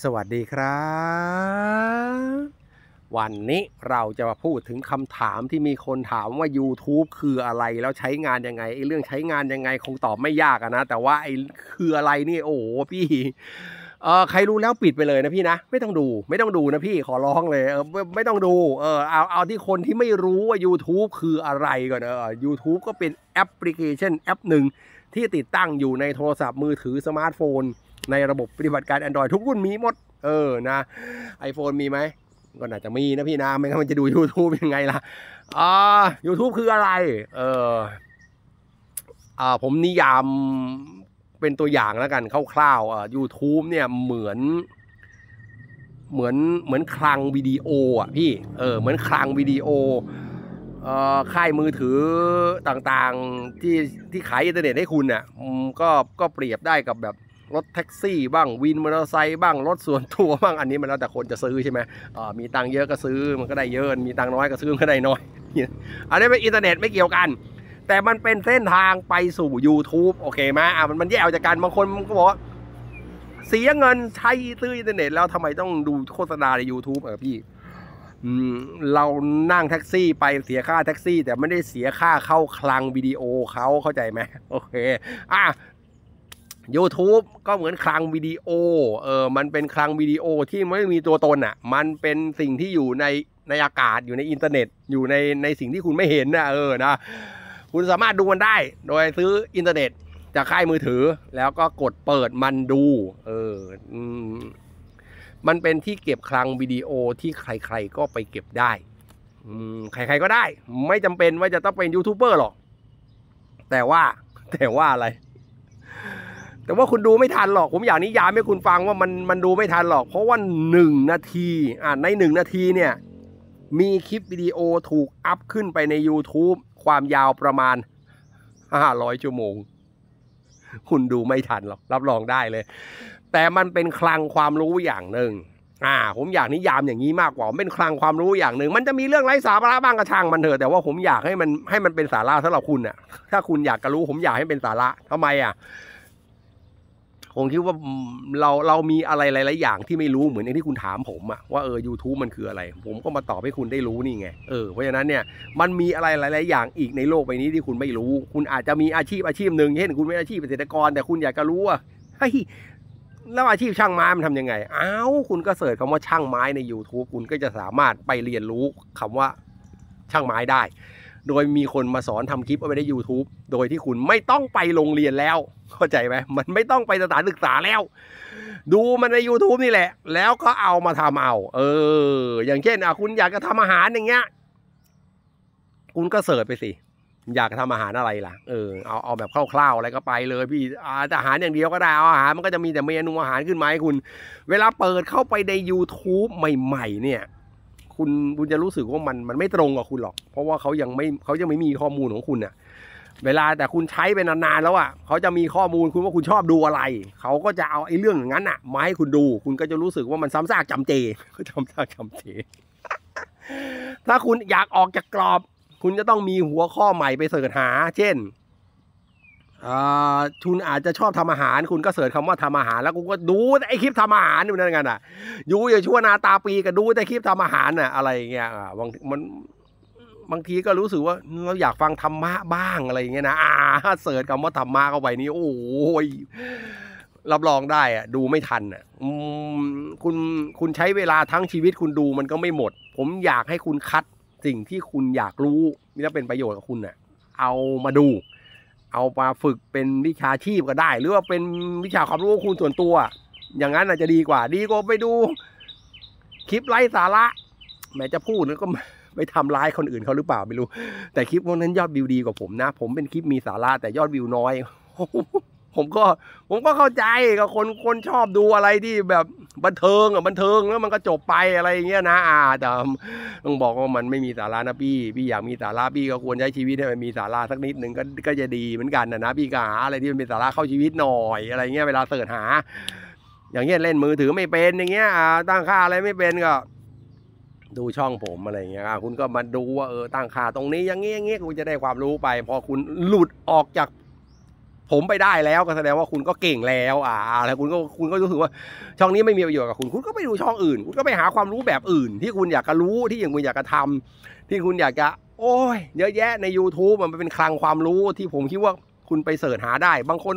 สวัสดีครับ วันนี้เราจะมาพูดถึงคำถามที่มีคนถามว่า YouTube คืออะไรแล้วใช้งานยังไงไอ้เรื่องใช้งานยังไงคงตอบไม่ยากนะ แต่ว่าไอ้คืออะไรนี่โอ้โหพี่เออใครรู้แล้วปิดไปเลยนะพี่นะไม่ต้องดูไม่ต้องดูนะพี่ขอร้องเลย เออไม่ต้องดูเออเอาเอาที่คนที่ไม่รู้ว่า YouTube คืออะไรก่อนเออ YouTube ก็เป็นแอปพลิเคชันแอปหนึ่งที่ติดตั้งอยู่ในโทรศัพท์มือถือสมาร์ทโฟนในระบบปฏิบัติการ Android ทุกรุ่นมีหมด เออนะ iPhone มีไหมก็น่าจะมีนะพี่นาไม่งั้นมันจะดู YouTube ยังไงล่ะอ่า YouTube คืออะไร เอออ่าผมนิยามเป็นตัวอย่างแล้วกันคร่าวๆอ่า YouTube เนี่ยเหมือน เหมือนเหมือนคลังวิดีโออ่ะ พี่ เออ เหมือนคลังวิดีโออ่ค่ายมือถือต่างๆที่ที่ขายอินเทอร์เน็ตให้คุณน่ะก็ก็เปรียบได้กับแบบรถแท็กซี่บ้างวินมอเตอร์ไซค์บ้างรถส่วนตัวบ้างอันนี้มันแล้วแต่คนจะซื้อใช่ไหมมีตังเยอะ ก็ซื้อมันก็ได้เยอะ มีตังน้อย ก็ซื้อก็ได้น้อยอันนี้เป็นอินเทอร์เน็ตไม่เกี่ยวกัน แต่มันเป็นเส้นทางไปสู่ YouTube โอเคไหมอ่ะมันแยกออกจากกันบางคนมันก็บอกเสียเงินใช้ซื้ออินเทอร์เน็ตแล้วทำไมต้องดูโฆษณาใน YouTube เออพี่เรานั่งแท็กซี่ไปเสียค่าแท็กซี่ แต่ไม่ได้เสียค่าเข้าคลังวิดีโอเขาเข้าใจไหมโอเคอ่ะ YouTube ก็เหมือนคลังวิดีโอ เออ มันเป็นคลังวิดีโอที่ไม่มีตัวตนอะ่ะ มันเป็นสิ่งที่อยู่ใน ในอากาศอยู่ในอินเทอร์เน็ต อยู่ในในสิ่งที่คุณไม่เห็นนะเออนะ คุณสามารถดูมันได้โดยซื้ออินเทอร์เน็ตจากค่ายมือถือ แล้วก็กดเปิดมันดู เออ มันเป็นที่เก็บคลังวิดีโอที่ใครๆก็ไปเก็บได้ใครๆก็ได้ ไม่จำเป็นว่าจะต้องเป็นยูทูบเบอร์หรอก แต่ว่าแต่ว่าอะไรแต่ว่าคุณดูไม่ทันหรอกผมอยากนิยามให้คุณฟังว่ามันมันดูไม่ทันหรอก เพราะว่าหนึ่งนาที อ่าในหนึ่งนาทีเนี่ย มีคลิปวิดีโอถูกอัพขึ้นไปใน YouTube ความยาวประมาณ 500 ชั่วโมง คุณดูไม่ทันหรอกรับรองได้เลย แต่มันเป็นคลังความรู้อย่างหนึ่งอ่า ผมอยากนิยามอย่างนี้มากกว่าเป็นคลังความรู้อย่างหนึ่งมันจะมีเรื่องไร้สาระบ้างกระช่างมันเถอะแต่ว่าผมอยากให้มันให้มันเป็นสาระสำหรับคุณอ่ะถ้าคุณอยากจะรู้ ผมอยากให้เป็นสาระทำไมอ่ะผมคิดว่าเราเรามีอะไรหลาย ๆ อย่างที่ไม่รู้เหมือนอย่างที่คุณถามผมอะว่าเออ u t u b e มันคืออะไร ผมก็มาตอบให้คุณได้รู้นี่ไงเออเพราะฉะนั้นเนี่ยมันมีอะไรหลายๆอย่างอีกในโลกใบนี้ที่คุณไม่รู้ คุณอาจจะมีอาชีพอาชีพหนึ่งเช่นคุณเป็นอาชีพเกษตรกรแต่คุณอยากจะรู้ว่าเฮ้ยแล้วอาชีพช่างไม้มันทำยังไงอ้าวคุณก็เสิร์ชคำว่าช่างไม้ใน YouTube คุณก็จะสามารถไปเรียนรู้คำว่าช่างไม้ได้โดยมีคนมาสอนทำคลิปเอาไปใน YouTube โดยที่คุณไม่ต้องไปโรงเรียนแล้ว เข้าใจไหมมันไม่ต้องไปสถานศึกษาแล้ว ดูมันใน YouTube นี่แหละ แล้วก็เอามาทำเอา เออ อย่างเช่นอ่ะคุณอยากจะทำอาหารอย่างเงี้ย คุณก็เสิร์ชไปสิอยากทำอาหารอะไรล่ะ เออเอาเอาแบบคร่าวๆอะไรก็ไปเลยพี่อาหารอย่างเดียวก็ได้อาอาหารมันก็จะมีแต่เมนูอาหารขึ้นมาให้คุณ เวลาเปิดเข้าไปใน YouTube ใหม่ ๆ เนี่ยคุณคุณจะรู้สึกว่ามัน มันไม่ตรงกับคุณหรอก เพราะว่าเขายังไม่เขายังไม่มีข้อมูลของคุณเนี่ยเวลาแต่คุณใช้ไปนานๆ แล้วอ่ะเขาจะมีข้อมูลคุณว่าคุณชอบดูอะไร เขาก็จะเอาไอ้เรื่องอย่างนั้นอ่ะมาให้คุณดู คุณก็จะรู้สึกว่ามันซ้ำซากจำเจก็ซ้ำซากจำเจ ถ้าคุณอยากออกจากกรอบ คุณจะต้องมีหัวข้อใหม่ไปเสิร์ชหา เช่นคุณอาจจะชอบทำอาหาร คุณก็เสิร์ชคำว่าทำอาหารแล้วกูก็ดูไอ้คลิปทำอาหารอยู่นั่นกันอ่ะยูอย่าชั่วนาตาปีก็ดูแต่คลิปทำอาหารน่ะอะไรเงี้ยอ่ะบางมันบางทีก็รู้สึกว่าเราอยากฟังธรรมะบ้างอะไรเงี้ยนะอ่าเสิร์ชคำว่าธรรมะเข้าไปนี่โอ้ยรับรองได้อ่ะดูไม่ทันอ่ะคุณคุณใช้เวลาทั้งชีวิตคุณดูมันก็ไม่หมด ผมอยากให้คุณคัดสิ่งที่คุณอยากรู้นี่ถ้เป็นประโยชน์กับคุณอ่ะเอามาดูเอามาฝึกเป็นวิชาชีพก็ได้ หรือว่าเป็นวิชาความรู้คุณส่วนตัว อย่างนั้นอาจจะดีกว่า ดีกว่าไปดู คลิปไร้สาระ แม้จะพูดแล้วก็ไปทำร้ายคนอื่นเขาหรือเปล่าไม่รู้แต่คลิปพวกนั้นยอดวิวดีกว่าผมนะผมเป็นคลิปมีสาระแต่ยอดวิวน้อยผมก็ผมก็เข้าใจกับคนคนชอบดูอะไรที่แบบบันเทิงอ่ะบันเทิงแล้วมันก็จบไปอะไรอย่างเงี้ยนะอ่าแต่ต้องบอกว่ามันไม่มีสาระนะพี่ พี่อยากมีสาระพี่ก็ควรใช้ชีวิตให้มันมีสาระสักนิดหนึ่งก็ก็จะดีเหมือนกันนะนะพี่ก็หาอะไรที่มันเป็นสาระเข้าชีวิตหน่อย อะไรเงี้ยเวลาเสิร์ชหา อย่างเงี้ยเล่นมือถือไม่เป็นอย่างเงี้ย ตั้งค่าอะไรไม่เป็นก็ ดูช่องผมอะไรเงี้ยคุณก็มาดูว่าเออตั้งค่าตรงนี้อย่างเงี้ยเงี้ยคุณจะได้ความรู้ไป พอคุณหลุดออกจากผมไปได้แล้วก็แสดงว่าคุณก็เก่งแล้วอ่าแล้วคุณก็คุณก็รู้สึกว่าช่องนี้ไม่มีประโยชน์กับคุณคุณก็ไปดูช่องอื่น คุณก็ไปหาความรู้แบบอื่น ที่คุณอยากจะรู้ที่อย่างคุณอยากจะทำ ที่คุณอยากจะโอ้ยเยอะแยะ ใน YouTube มันเป็นคลังความรู้ที่ผมคิดว่าคุณไปเสิร์ชหาได้ บางคน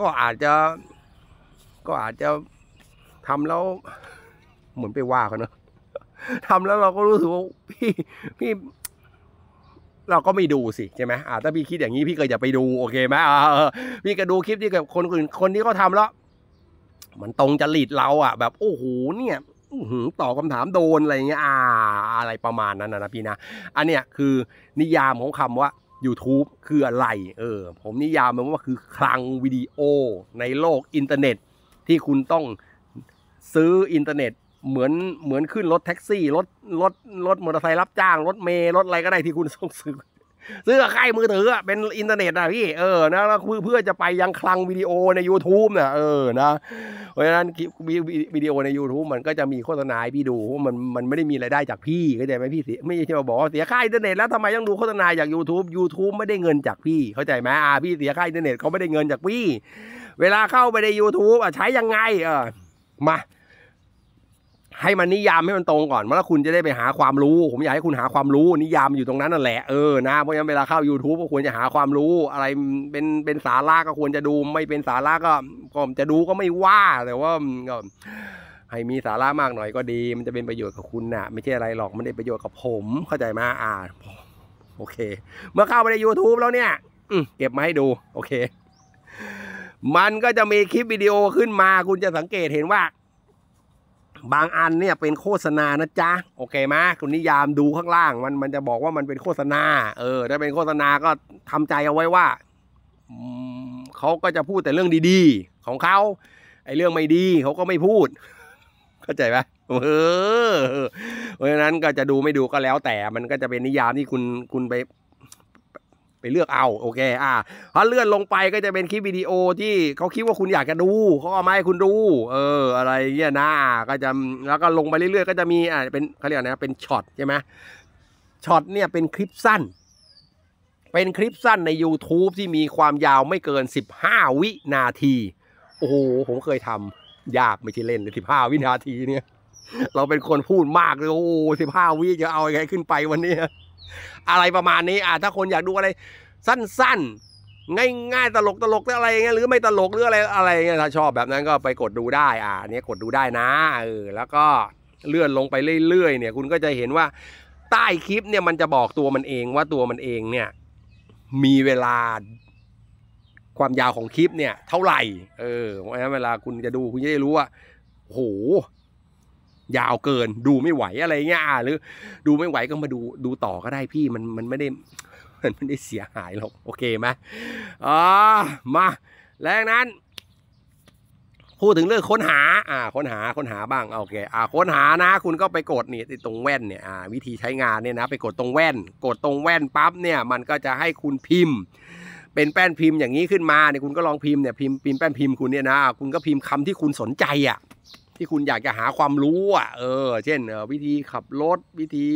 ก็อาจจะ ก็อาจจะทำแล้วเหมือนไปว่าเขาเนาะทำแล้วเราก็รู้สึกว่าพี่ พี่เราก็ไม่ดูสิ ใช่ไหมอ่าถ้าพี่คิดอย่างนี้พี่ก็อย่าไปดู โอเคไหมอ่าพี่ก็ดูคลิปที่กับคนอื่นคนที่เขาทำแล้ว มันตรงจริตเราอ่ะ แบบ โอ้โหเนี่ยตอบคาถามโดนอะไรเงี้ยอ่า อะไรประมาณนั้นนะพี่นะ อันเนี้ยคือนิยามของคำว่า YouTube คืออะไร เออ ผมนิยามมันว่าคือคลังวิดีโอในโลกอินเทอร์เน็ต ที่คุณต้องซื้ออินเทอร์เน็ตเหมือนเหมือนขึ้นรถแท็กซี่รถรถรถมอเตอร์ไซค์รับจ้างรถเมย์รถอะไรก็ได้ที่คุณส่งซื้อซื้อค่ายมือถือเป็นอินเทอร์เน็ตนะพี่เออนะเพื่อจะไปยังคลังวิดีโอใน YouTube นะเออนะ เพราะฉะนั้นวิดีโอใน YouTube มันก็จะมีโฆษณาพี่ดูมันมันไม่ได้มีรายได้จากพี่เข้าใจไหมพี่เสียไม่ใช่มาบอกเสียค่ายอินเทอร์เน็ตแล้วทำไมต้องดูโฆษณาจาก YouTube YouTube ไม่ได้เงินจากพี่ เข้าใจไหมอ่าพี่เสียค่ายอินเทอร์เน็ตเขาไม่ได้เงินจากพี่ เวลาเข้าไปใน YouTube อ่ะใช้ยังไง เออมาให้มันนิยามให้มันตรงก่อนเมื่อคุณจะได้ไปหาความรู้ ผมอยากให้คุณหาความรู้นิยามอยู่ตรงนั้นนั่นแหละเออนะเพราะฉะนั้นเวลาเข้า YouTube ก็ควรจะหาความรู้ อะไรเป็นเป็นสาระก็ควรจะดู ไม่เป็นสาระก็ก็จะดูก็ไม่ว่า แต่ว่า ก็ ให้มีสาระมากหน่อยก็ดี มันจะเป็นประโยชน์กับคุณนะ่ะ ไม่ใช่อะไรหรอกมันได้ประโยชน์กับผมเข้าใจมาอ่าโอเค เมื่อเข้าไปใน YouTube แล้วเนี่ยเก็บมาให้ดู โอเค มันก็จะมีคลิปวิดีโอขึ้นมา คุณจะสังเกตเห็นว่าบางอันเนี่ยเป็นโฆษณานะจ๊ะ โอเคไหมคุณนิยามดูข้างล่าง มันมันจะบอกว่ามันเป็นโฆษณา เออถ้าเป็นโฆษณาก็ ทำใจเอาไว้ว่าเขาก็จะพูดแต่เรื่องดีๆ ของเขาไอ้เรื่องไม่ดีเขาก็ไม่พูด เข้าใจไหมเออ เพราะฉะนั้นก็จะดูไม่ดูก็แล้ว แต่มันก็จะเป็นนิยามที่คุณคุณไปเลือกเอาโอเคอ่าถ้าเลื่อนลงไปก็จะเป็นคลิปวิดีโอที่เขาคิดว่าคุณอยากจะดูเขาเอามาให้คุณดูเอออะไรเงี้ยนะก็จะแล้วก็ลงไปเรื่อยๆก็จะมีอ่าเป็นเขาเรียกนะเป็นช็อตใช่ไหมช็อตเนี่ยเป็นคลิปสั้นเป็นคลิปสั้นใน YouTube ที่มีความยาวไม่เกิน 15 วินาที โอ้โห ผมเคยทำยากไม่ใช่เล่นเลยสิบห้าวินาทีเนี่ย เราเป็นคนพูดมากเลยโอ้สิบห้าวิจะเอาอไงขึ้นไปวันนี้อะไรประมาณนี้อ่า ถ้าคนอยากดูอะไร สั้นๆ ง่ายๆ ตลกตลกอะไรเงี้ยหรือไม่ตลก หรืออะไรอะไรเงี้ยถ้าชอบแบบนั้นก็ไปกดดูได้ อ่าเนี้ยกดดูได้นะเออแล้วก็เลื่อนลงไปเรื่อยๆเนี่ย คุณก็จะเห็นว่าใต้คลิปเนี่ยมันจะบอกตัวมันเองว่าตัวมันเองเนี่ยมีเวลาความยาวของคลิปเนี่ย เท่าไหร่เออเพราะฉะนั้นเวลาคุณจะดูคุณจะได้รู้ว่าโหยาวเกินดูไม่ไหวอะไรเงี้ยหรือดูไม่ไหวก็มาดูดูต่อก็ได้พี่มันมันไม่ได้ มันไม่ได้เสียหายหรอก โอเคไหมอ่ามาแล้วนั้น พูดถึงเรื่องค้นหาอ่าค้นหาค้นหาบ้างโอเคอ่าค้นหานะคุณก็ไปกดนี่ตรงแว่นเนี่ยอ่าวิธีใช้งานเนี่ยนะไปกดตรงแว่น กดตรงแว่นปั๊บเนี่ยมันก็จะให้คุณพิมพ์ เป็นแป้นพิมพ์อย่างนี้ขึ้นมาเนี่ยคุณก็ลองพิมพ์เนี่ยพิมพ์พิมพ์แป้นพิมพ์คุณเนี่ยนะคุณก็พิมพ์คำที่คุณสนใจอ่ะที่คุณอยากจะหาความรู้อ่ะ เออ เช่นวิธีขับรถวิธี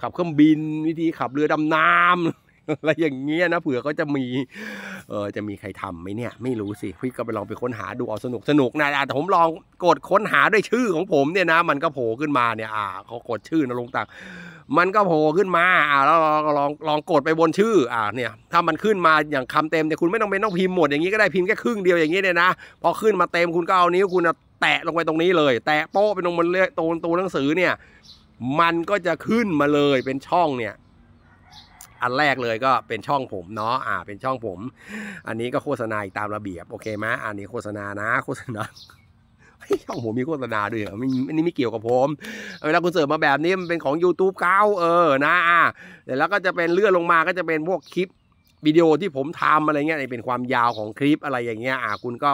ขับเครื่องบินวิธีขับเรือดำน้ำอะไรอย่างเงี้ยนะเผื่อเขาจะมี เออจะมีใครทำไหมเนี่ย ไม่รู้สิพี่ก็ไปลองไปค้นหาดูเอาสนุกสนุกนะแต่ผมลองกดค้นหาด้วยชื่อของผมเนี่ยนะ มันก็โผล่ขึ้นมาเนี่ย อ่า เขากดชื่อนะลงตักมันก็โผล่ขึ้นมาอ่าแล้วลองลองกดไปบนชื่อ อ่าเนี่ย ถ้ามันขึ้นมาอย่างคำเต็มเนี่ยคุณไม่ต้องเป็นต้องพิมพ์หมดอย่างนี้ก็ได้พิมพ์แค่ครึ่งเดียวอย่างนี้เนี่ยนะพอขึ้นมาเต็มคุณก็เอานิ้วคุณแตะลงไปตรงนี้เลย แตะโป๊ะไปตรงบนเรื่องตัวตัวหนังสือเนี่ย มันก็จะขึ้นมาเลยเป็นช่องเนี่ย อันแรกเลยก็เป็นช่องผมเนาะอ่า เป็นช่องผม อันนี้ก็โฆษณาตามระเบียบโอเคไหมอันนี้โฆษณานะ โฆษณาช่องผมมีโฆษณาด้วยอ่ะอไม่ันนี้ไม่เกี่ยวกับผมเวลาคุณเสิร์ฟมาแบบนี้ มันเป็นของ YouTube เก้าเออนะอ่าแล้วก็จะเป็นเลื่อนลงมาก็จะเป็นพวกคลิปวิดีโอที่ผมทำอะไรเงี้ยเป็นความยาวของคลิปอะไรอย่างเงี้ยอ่าคุณก็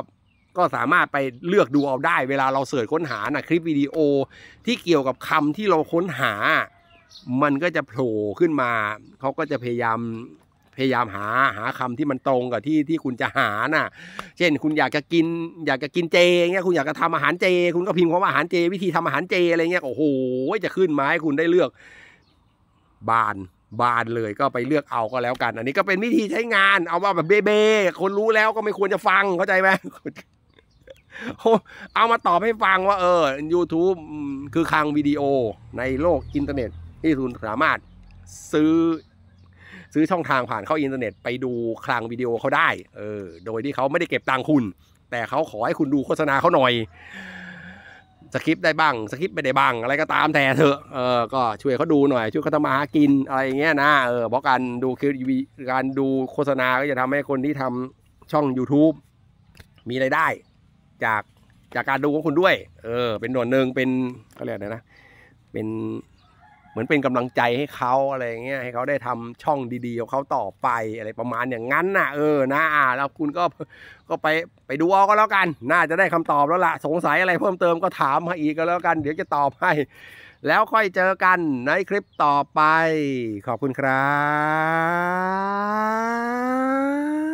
ก็สามารถไปเลือกดูเอาได้ เวลาเราเสิร์ชค้นหานะคลิปวิดีโอที่เกี่ยวกับคำที่เราค้นหา มันก็จะโผล่ขึ้นมา เขาก็จะพยายามพยายามหาหาคำที่มันตรงกับที่ที่คุณจะหาน่ะเช่นคุณอยากจะกิน อยากจะกินเจเงี้ยคุณอยากจะทำอาหารเจ คุณก็พิมพ์คำว่าอาหารเจ วิธีทำอาหารเจอะไรเงี้ยโอ้โหจะขึ้นมาให้คุณได้เลือก บานบานเลย ก็ไปเลือกเอาก็แล้วกัน อันนี้ก็เป็นวิธีใช้งานเอาว่าแบบเบเบคนรู้แล้วก็ไม่ควรจะฟังเข้าใจไหมเอามาตอบให้ฟังว่า เออ YouTube คือคลังวิดีโอในโลกอินเทอร์เน็ตที่คุณสามารถซื้อซื้อช่องทางผ่านเข้าอินเทอร์เน็ตไปดูคลังวิดีโอเขาได้เออโดยที่เขาไม่ได้เก็บตังคุณ แต่เขาขอให้คุณดูโฆษณาเขาหน่อยสคริปได้บ้างสคริปไม่ได้บ้าง อะไรก็ตามแต่เถอะเออก็ช่วยเขาดูหน่อยช่วยเขาทำมาหากินอะไรเงี้ยนะเออเพราะการดูคือการดูโฆษณาก็จะทำให้คนที่ทำช่อง YouTube มีไรายได้จากจากการดูของคุณด้วย เออ เป็นหน่วนหนึ่งเป็นเขาเรียกอะไรนะ เป็นเหมือนเป็นกำลังใจให้เขาอะไรเงี้ย ให้เขาได้ทำช่องดีๆของเขาต่อไปอะไรประมาณอย่างนั้นน่ะ เออนะาแล้วคุณก็ ก็ไปไปดูเอาก็แล้วกัน น่าจะได้คำตอบแล้วล่ะ สงสัยอะไรเพิ่มเติมก็ถามมาอีกก็แล้วกัน เดี๋ยวจะตอบให้ แล้วค่อยเจอกันในคลิปต่อไป ขอบคุณครับ